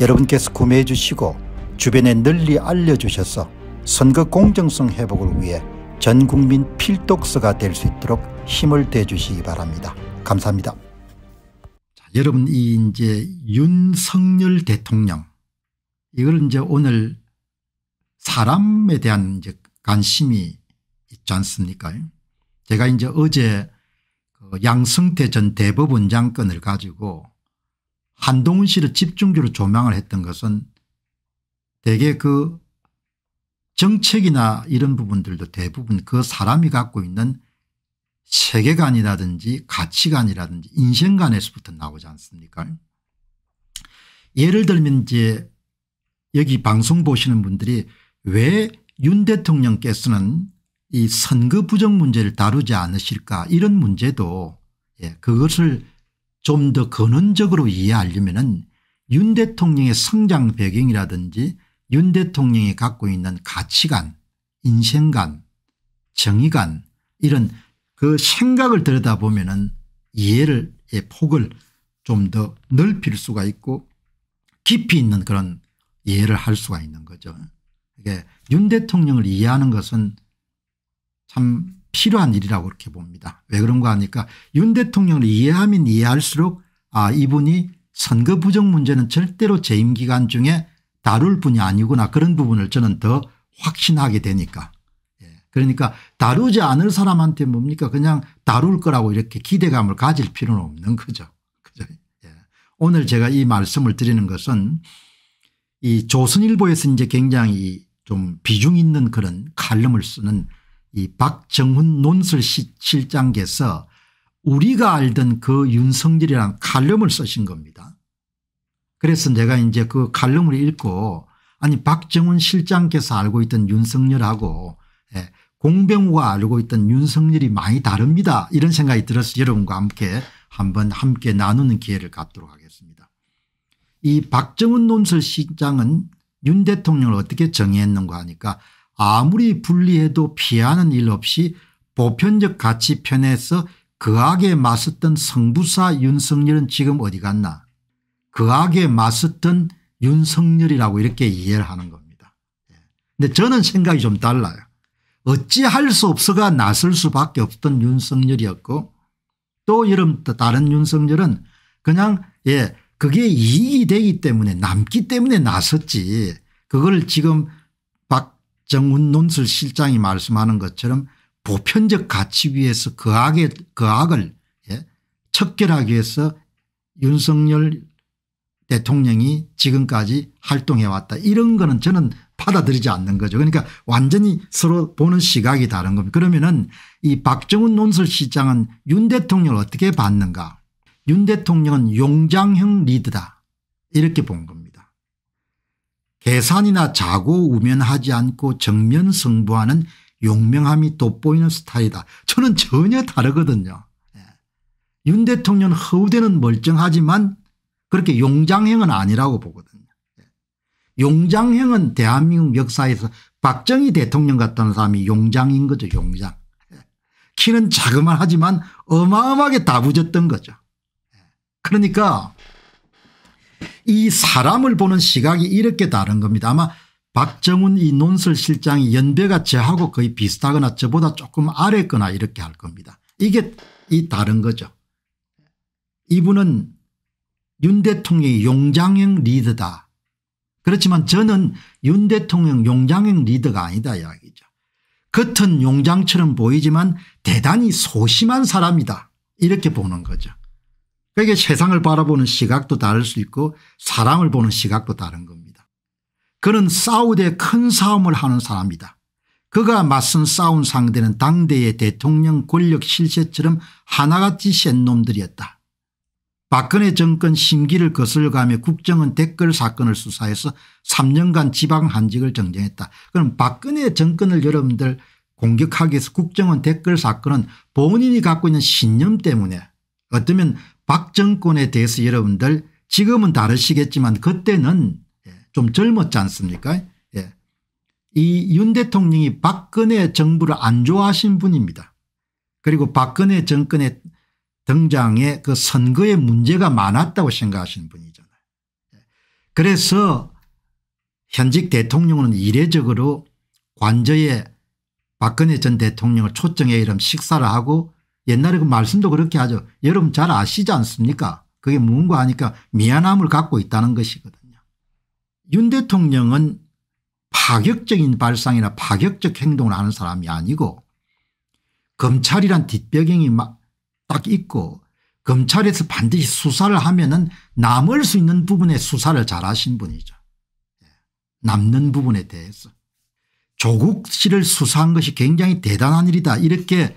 여러분께서 구매해 주시고 주변에 널리 알려주셔서 선거 공정성 회복을 위해 전국민 필독서가 될 수 있도록 힘을 대주시기 바랍니다. 감사합니다. 자, 여러분 이 이제 윤석열 대통령 이걸 이제 오늘 사람에 대한 이제 관심이 있지 않습니까? 제가 이제 어제 그 양승태 전 대법원장 건을 가지고 한동훈 씨를 집중적으로 조명을 했던 것은 대개 그 정책이나 이런 부분들도 대부분 그 사람이 갖고 있는 세계관이라든지 가치관이라든지 인생관에서부터 나오지 않습니까 예를 들면 이제 여기 방송 보시는 분들이 왜 윤 대통령께서는 이 선거 부정 문제를 다루지 않으실까 이런 문제도 예, 그것을 좀더 근원적으로 이해하려면 윤 대통령의 성장 배경이라든지 윤 대통령이 갖고 있는 가치관 인생관 정의관 이런 그 생각을 들여다보면 은이해의 예, 폭을 좀 더 넓힐 수가 있고 깊이 있는 그런 이해를 할 수가 있는 거죠. 이게 윤 대통령을 이해하는 것은 참 필요한 일이라고 그렇게 봅니다. 왜 그런가 하니까 윤 대통령을 이해하면 이해할수록 아 이분이 선거 부정 문제는 절대로 재임 기간 중에 다룰 분이 아니구나 그런 부분을 저는 더 확신하게 되니까 예. 그러니까 다루지 않을 사람한테 뭡니까 그냥 다룰 거라고 이렇게 기대감을 가질 필요는 없는 거죠. 그죠. 예. 오늘 제가 이 말씀을 드리는 것은 이 조선일보에서 이제 굉장히 좀 비중 있는 그런 칼럼을 쓰는 이 박정훈 논술 실장께서 우리가 알던 그 윤석열이라는 칼럼을 쓰신 겁니다. 그래서 내가 이제 그 칼럼을 읽고 아니 박정훈 실장께서 알고 있던 윤석열하고 예, 공병우가 알고 있던 윤석열이 많이 다릅니다. 이런 생각이 들어서 여러분과 함께 한번 함께 나누는 기회를 갖도록 하겠습니다. 이 박정훈 논설 실장은 윤 대통령을 어떻게 정의했는가 하니까 아무리 분리해도 피하는 일 없이 보편적 가치 편에서 그악에 맞섰던 성부사 윤석열은 지금 어디 갔나 그악에 맞섰던 윤석열이라고 이렇게 이해를 하는 겁니다. 예. 근데 저는 생각이 좀 달라요. 어찌할 수 없어가 나설 수밖에 없던 윤석열이었고 또 이런 다른 윤석열은 그냥 예 그게 이익이 되기 때문에 남기 때문에 나섰지 그걸 지금 박 정훈 논술실장이 말씀하는 것처럼 보편적 가치 위에서 그악의, 그악을 예? 척결하기 위해서 윤석열 대통령이 지금까지 활동해왔다. 이런 거는 저는 받아들이지 않는 거죠. 그러니까 완전히 서로 보는 시각이 다른 겁니다. 그러면은 이 박정훈 논술시장은 윤 대통령을 어떻게 봤는가. 윤 대통령은 용장형 리드다. 이렇게 본 겁니다. 계산이나 자고 우면하지 않고 정면 승부하는 용맹함이 돋보이는 스타일이다. 저는 전혀 다르거든요. 예. 윤 대통령 허우대는 멀쩡하지만 그렇게 용장행은 아니라고 보거든요. 예. 용장행은 대한민국 역사에서 박정희 대통령 같은 사람이 용장인 거죠 용장. 예. 키는 자그만하지만 어마어마하게 다부졌던 거죠. 그러니까 이 사람을 보는 시각이 이렇게 다른 겁니다. 아마 박정훈 이 논설실장이 연배가 저하고 거의 비슷하거나 저보다 조금 아래 거나 이렇게 할 겁니다. 이게 이 다른 거죠. 이분은 윤 대통령이 용장형 리더다. 그렇지만 저는 윤 대통령 용장형 리더가 아니다 이야기죠. 겉은 용장처럼 보이지만 대단히 소심한 사람이다. 이렇게 보는 거죠. 그게 세상을 바라보는 시각도 다를 수 있고 사랑을 보는 시각도 다른 겁니다. 그는 사우디의 큰 싸움을 하는 사람이다. 그가 맞선 싸운 상대는 당대의 대통령 권력 실세처럼 하나같이 센 놈들이었다. 박근혜 정권 심기를 거슬가며 국정은 댓글 사건을 수사해서 3년간 지방 한직을 정정했다. 그럼 박근혜 정권을 여러분들 공격하기 위해서 국정원 댓글 사건은 본인이 갖고 있는 신념 때문에 어쩌면 박정권에 대해서 여러분들 지금은 다르시겠지만 그때는 예, 좀 젊었지 않습니까 예. 이윤 대통령이 박근혜 정부를 안 좋아하신 분입니다. 그리고 박근혜 정권의 등장에 그 선거에 문제가 많았다고 생각하시는 분이잖아요. 예. 그래서 현직 대통령은 이례적으로 관저에 박근혜 전 대통령을 초청해 이름 식사를 하고 옛날에 그 말씀도 그렇게 하죠. 여러분 잘 아시지 않습니까? 그게 뭔가 하니까 미안함을 갖고 있다는 것이거든요. 윤 대통령은 파격적인 발상이나 파격적 행동을 하는 사람이 아니고 검찰이란 뒷배경이 딱 있고 검찰에서 반드시 수사를 하면 은 남을 수 있는 부분에 수사를 잘 하신 분이죠. 예, 남는 부분에 대해서. 조국 씨를 수사한 것이 굉장히 대단한 일이다 이렇게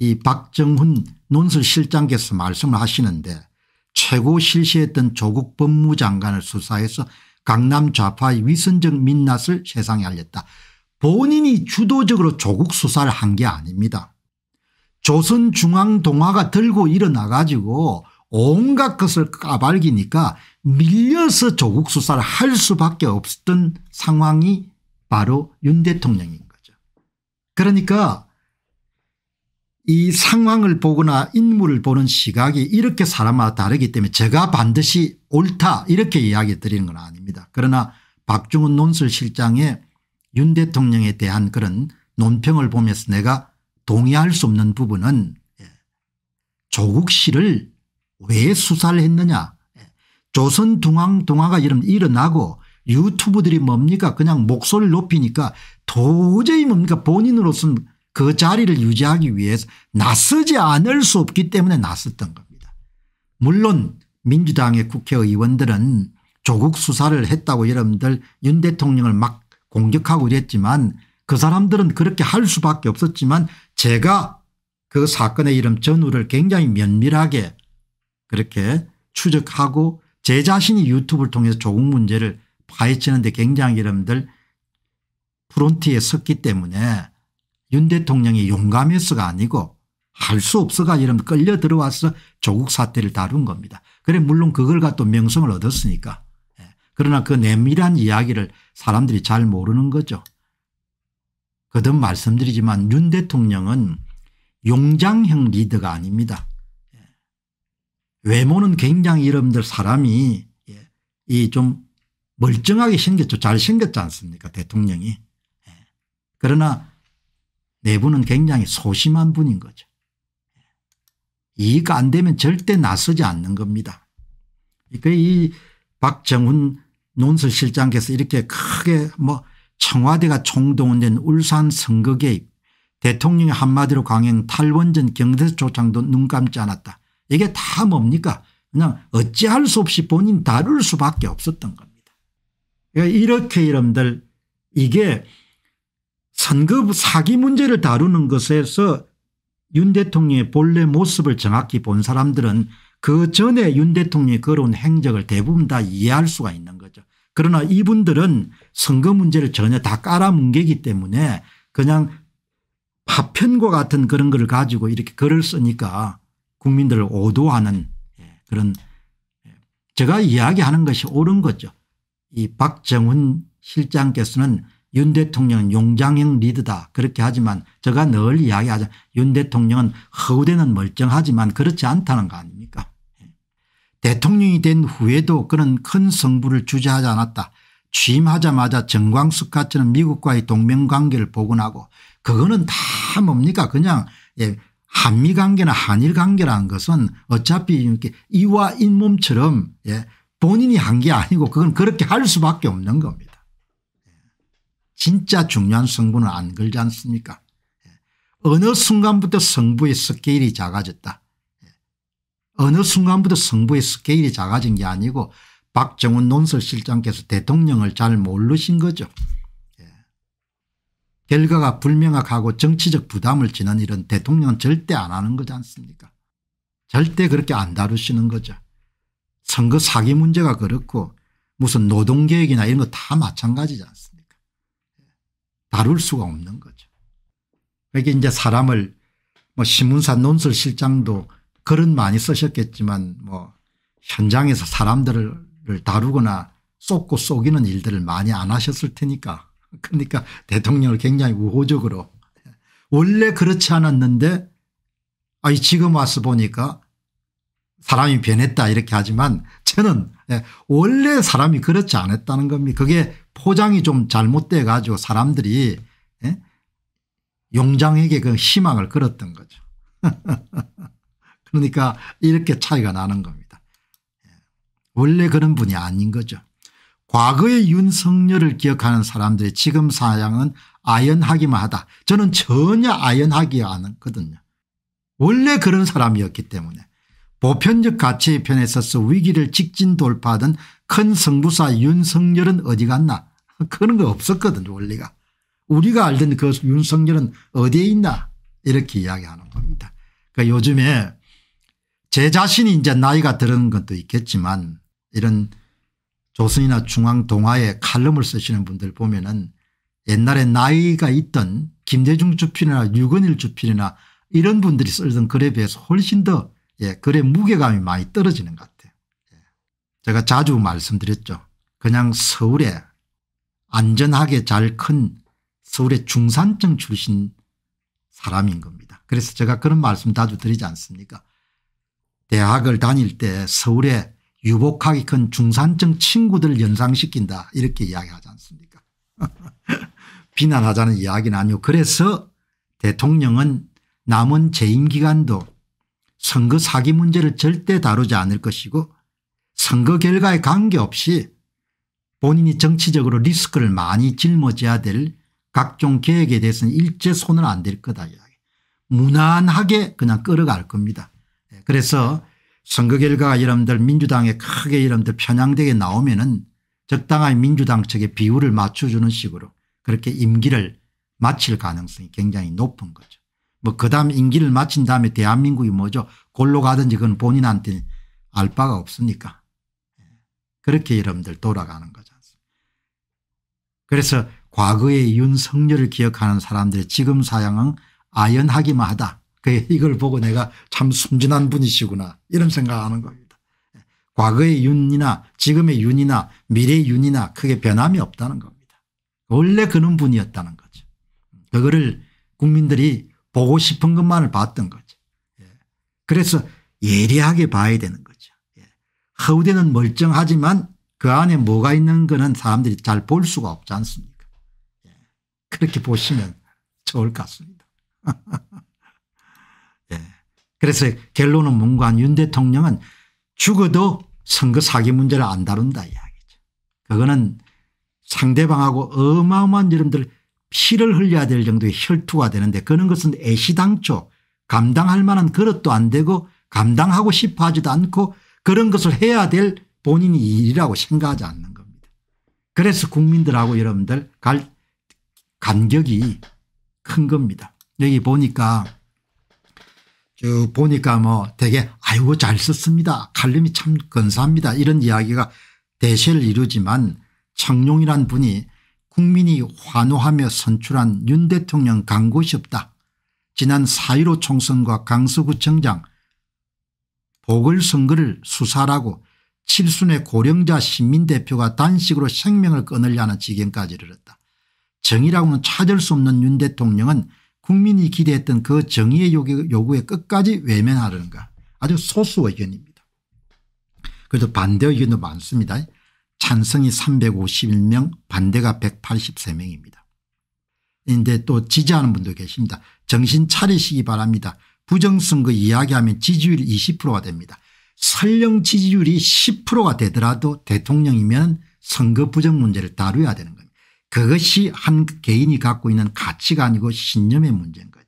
이 박정훈 논술실장께서 말씀을 하시는데 최고 실시했던 조국 법무장관을 수사해서 강남 좌파의 위선적 민낯을 세상에 알렸다. 본인이 주도적으로 조국 수사를 한 게 아닙니다. 조선중앙동화가 들고 일어나 가지고 온갖 것을 까발기니까 밀려서 조국 수사를 할 수밖에 없었던 상황이 바로 윤 대통령인 거죠. 그러니까 이 상황을 보거나 인물을 보는 시각이 이렇게 사람마다 다르기 때문에 제가 반드시 옳다 이렇게 이야기 드리는 건 아닙니다. 그러나 박중훈 논술실장의 윤 대통령에 대한 그런 논평을 보면서 내가 동의할 수 없는 부분은 예, 조국 씨를 왜 수사를 했느냐 예, 조선 동항 동화가 일어나고 유튜브들이 뭡니까 그냥 목소리를 높이니까 도저히 뭡니까 본인으로서는 그 자리를 유지하기 위해서 나서지 않을 수 없기 때문에 나섰던 겁니다. 물론 민주당의 국회의원들은 조국 수사를 했다고 여러분들 윤 대통령을 막 공격하고 이랬지만 그 사람들은 그렇게 할 수밖에 없었지만 제가 그 사건의 이름 전후를 굉장히 면밀하게 그렇게 추적하고 제 자신이 유튜브를 통해서 조국 문제를 파헤치는데 굉장히 여러분들 프론트에 섰기 때문에 윤 대통령이 용감해서가 아니고 할 수 없어가 이러면 끌려 들어와서 조국 사태를 다룬 겁니다. 그래 물론 그걸 갖고 명성을 얻었으니까. 예. 그러나 그 내밀한 이야기를 사람들이 잘 모르는 거죠. 거듭 말씀드리지만 윤 대통령은 용장형 리더가 아닙니다. 예. 외모는 굉장히 여러분들 사람이 예, 이좀 멀쩡하게 생겼죠. 잘 생겼지 않습니까 대통령이. 그러나 내부는 굉장히 소심한 분인 거죠. 예. 이익 안 되면 절대 나서지 않는 겁니다. 그이 박정훈 논설실장께서 이렇게 크게 뭐 청와대가 총동원된 울산 선거 개입 대통령의 한마디로 강행 탈원전 경제 조창도 눈 감지 않았다. 이게 다 뭡니까 그냥 어찌할 수 없이 본인 다룰 수밖에 없었던 겁니다. 그러니까 이렇게 이름들 이게 선급 사기 문제를 다루는 것에서 윤 대통령의 본래 모습을 정확히 본 사람들은 그 전에 윤 대통령이 걸어온 행적을 대부분 다 이해할 수가 있는 거죠. 그러나 이분들은 선거 문제를 전혀 다 깔아뭉개기 때문에 그냥 파편과 같은 그런 걸 가지고 이렇게 글을 쓰니까 국민들을 오도하는 예, 그런 예, 제가 이야기하는 것이 옳은 거죠. 이 박정훈 실장께서는 윤 대통령은 용장형 리드다 그렇게 하지만 제가 늘 이야기하자 윤 대통령은 허우대는 멀쩡하지만 그렇지 않다는 거 아닙니까 예. 대통령이 된 후에도 그는 큰 성부를 주저하지 않았다. 취임하자마자 정광석과처럼 미국과의 동맹관계를 복원하고 그거는 다 뭡니까 그냥 예, 한미관계나 한일관계라는 것은 어차피 이렇게 이와 잇몸처럼 예, 본인이 한 게 아니고 그건 그렇게 할 수밖에 없는 겁니다. 진짜 중요한 성분은 안 걸지 않습니까 예. 어느 순간부터 성부의 스케일이 작아졌다. 예. 어느 순간부터 성부의 스케일이 작아진 게 아니고 박정훈 논설실장께서 대통령을 잘 모르신 거죠. 예. 결과가 불명확하고 정치적 부담을 지는 일은 대통령은 절대 안 하는 거지 않습니까 절대 그렇게 안 다루시는 거죠. 선거 사기 문제가 그렇고 무슨 노동개혁이나 이런 거 다 마찬가지지 않습니까 다룰 수가 없는 거죠. 그러니까 이제 사람을 뭐 신문사 논설실장도 글은 많이 쓰셨겠지만 뭐 현장에서 사람들을 다루거나 쏟고 쏘기는 일들을 많이 안 하셨을 테니까 그러니까 대통령을 굉장히 우호적으로 원래 그렇지 않았는데 아니 지금 와서 보니까 사람이 변했다 이렇게 하지만 저는 예, 원래 사람이 그렇지 않았다는 겁니다. 그게 포장이 좀 잘못돼 가지고 사람들이 예? 용장에게 그 희망을 걸었던 거죠. 그러니까 이렇게 차이가 나는 겁니다. 예. 원래 그런 분이 아닌 거죠. 과거의 윤석열을 기억하는 사람들이 지금 사양은 아연하기만 하다. 저는 전혀 아연하기 않거든요. 원래 그런 사람이었기 때문에 보편적 가치의 편에 서서 위기를 직진 돌파하던 큰 성부사 윤석열은 어디 갔나 그런 거 없었거든 원리가. 우리가 알던 그 윤석열은 어디에 있나 이렇게 이야기하는 겁니다. 그러니까 요즘에 제 자신이 이제 나이가 들은 것도 있겠지만 이런 조선이나 중앙 동화에 칼럼을 쓰시는 분들 보면은 옛날에 나이가 있던 김대중 주필이나 유건일 주필이나 이런 분들이 쓰던 글에 비해서 훨씬 더 예, 글의 무게감이 많이 떨어지는 것 같아요. 예. 제가 자주 말씀드렸죠. 그냥 서울에 안전하게 잘 큰 서울의 중산층 출신 사람인 겁니다. 그래서 제가 그런 말씀 자주 드리지 않습니까 대학을 다닐 때 서울에 유복하기 큰 중산층 친구들 연상시킨다 이렇게 이야기하지 않습니까 비난하자는 이야기는 아니고 그래서 대통령은 남은 재임 기간도 선거 사기 문제를 절대 다루지 않을 것이고 선거 결과에 관계없이 본인이 정치적으로 리스크를 많이 짊어져야 될 각종 계획에 대해서는 일제 손을 안 댈 거다. 무난하게 그냥 끌어갈 겁니다. 예, 그래서 선거 결과가 여러분들 민주당에 크게 여러분들 편향되게 나오면은 적당한 민주당 측의 비율을 맞춰주는 식으로 그렇게 임기를 마칠 가능성이 굉장히 높은 거죠. 뭐 그다음 임기를 마친 다음에 대한민국이 뭐죠. 골로 가든지 그건 본인한테 알 바가 없으니까. 그렇게 여러분들 돌아가는 거지 그래서 과거의 윤석열을 기억하는 사람들의 지금 사양은 아연하기만 하다. 이걸 보고 내가 참 순진한 분이시구나 이런 생각하는 겁니다. 과거의 윤이나 지금의 윤이나 미래의 윤이나 크게 변함이 없다는 겁니다. 원래 그런 분이었다는 거죠. 그거를 국민들이 보고 싶은 것만을 봤던 거죠. 예. 그래서 예리하게 봐야 되는 거죠. 예. 허우대는 멀쩡하지만 그 안에 뭐가 있는 거는 사람들이 잘 볼 수가 없지 않습니까? 예. 그렇게 보시면 좋을 것 같습니다. 그래서 결론은 문관 윤 대통령은 죽어도 선거 사기 문제를 안 다룬다 이야기죠. 그거는 상대방하고 어마어마한 여러분들 피를 흘려야 될 정도의 혈투가 되는데 그런 것은 애시당초 감당할 만한 그릇도 안 되고 감당하고 싶어 하지도 않고 그런 것을 해야 될 본인이 일이라고 생각하지 않는 겁니다. 그래서 국민들하고 여러분들 갈 간격이 큰 겁니다. 여기 보니까 쭉 보니까 뭐 되게 아이고 잘 썼습니다. 칼럼이 참건사합니다 이런 이야기가 대세를 이루지만 청룡이란 분이 국민이 환호하며 선출한 윤 대통령 간 곳이 없다. 지난 4.15 총선과 강서구청장 보궐선거를 수사라고 칠순의 고령자 시민대표가 단식으로 생명을 끊으려는 지경까지 이르렀다. 정의라고는 찾을 수 없는 윤 대통령은 국민이 기대했던 그 정의의 요구에 끝까지 외면하려는가 아주 소수 의견입니다. 그래도 반대 의견도 많습니다. 찬성이 351명 반대가 183명입니다. 인데 또 지지하는 분도 계십니다. 정신 차리시기 바랍니다. 부정선거 이야기하면 지지율이 20%가 됩니다. 설령 지지율이 10%가 되더라도 대통령이면 선거 부정 문제를 다루어야 되는 겁니다. 그것이 한 개인이 갖고 있는 가치가 아니고 신념의 문제인 거죠.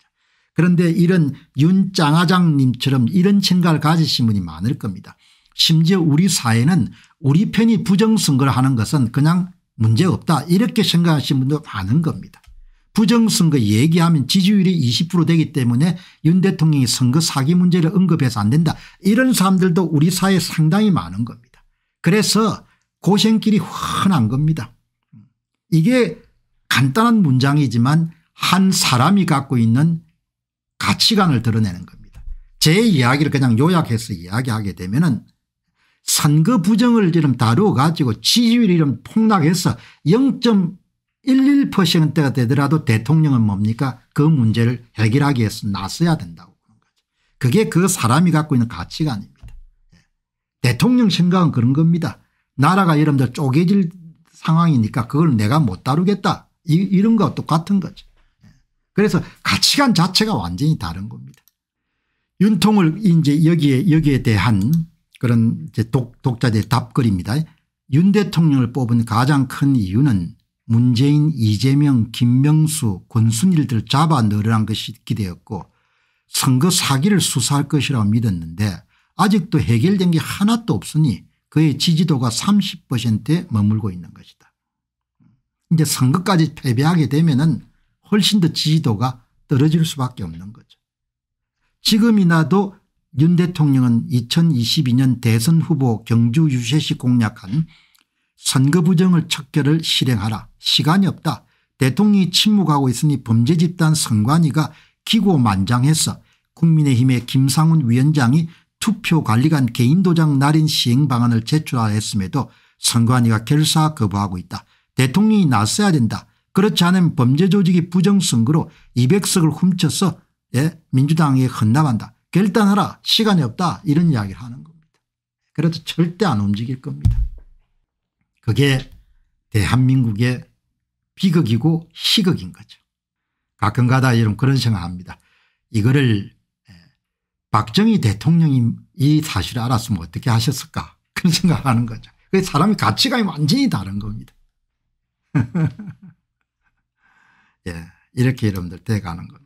그런데 이런 윤 장하장님처럼 이런 생각을 가지신 분이 많을 겁니다. 심지어 우리 사회는 우리 편이 부정선거를 하는 것은 그냥 문제없다 이렇게 생각하시는 분도 많은 겁니다. 부정선거 얘기하면 지지율이 20% 되기 때문에 윤 대통령이 선거 사기 문제를 언급해서 안 된다 이런 사람들도 우리 사회에 상당히 많은 겁니다. 그래서 고생길이 훤한 겁니다. 이게 간단한 문장이지만 한 사람이 갖고 있는 가치관을 드러내는 겁니다. 제 이야기를 그냥 요약해서 이야기하게 되면 은 선거 부정을 지금 다루어 가지고 지지율 이름 폭락해서 0.11%가 되더라도 대통령은 뭡니까 그 문제를 해결하기 위해서 나서야 된다고 그런 거죠. 그게 그 사람이 갖고 있는 가치관입니다. 예. 대통령 생각은 그런 겁니다. 나라가 여러분들 쪼개질 상황이니까 그걸 내가 못 다루겠다 이, 이런 거 똑같은 거죠. 예. 그래서 가치관 자체가 완전히 다른 겁니다. 윤통을 이제 여기에 여기에 대한 그런 독, 독자들의 답글입니다. 윤 대통령을 뽑은 가장 큰 이유는 문재인 이재명 김명수 권순일들을 잡아 넣으란 것이 기대였고 선거 사기를 수사할 것이라고 믿었는데 아직도 해결된 게 하나도 없으니 그의 지지도가 30%에 머물고 있는 것이다. 이제 선거까지 패배하게 되면 은 훨씬 더 지지도가 떨어질 수밖에 없는 거죠. 지금이나도 윤 대통령은 2022년 대선 후보 경주 유세시 공략한 선거 부정을 척결을 실행하라 시간이 없다 대통령이 침묵하고 있으니 범죄 집단 선관위가 기고만장해서 국민의힘의 김상훈 위원장이 투표관리관 개인도장 날인 시행 방안을 제출하였음에도 선관위가 결사 거부하고 있다. 대통령이 나서야 된다. 그렇지 않으면 범죄조직이 부정선거로 200석을 훔쳐서 예? 민주당에 헌납한다. 결단하라 시간이 없다 이런 이야기를 하는 겁니다. 그래도 절대 안 움직일 겁니다. 그게 대한민국의 비극이고 희극인 거죠. 가끔가다 이런 그런 생각합니다. 이거를 예, 박정희 대통령이 이 사실을 알았으면 어떻게 하셨을까 그런 생각하는 거죠. 그사람의 가치관이 완전히 다른 겁니다. 예, 이렇게 여러분들 돼가는 겁니다.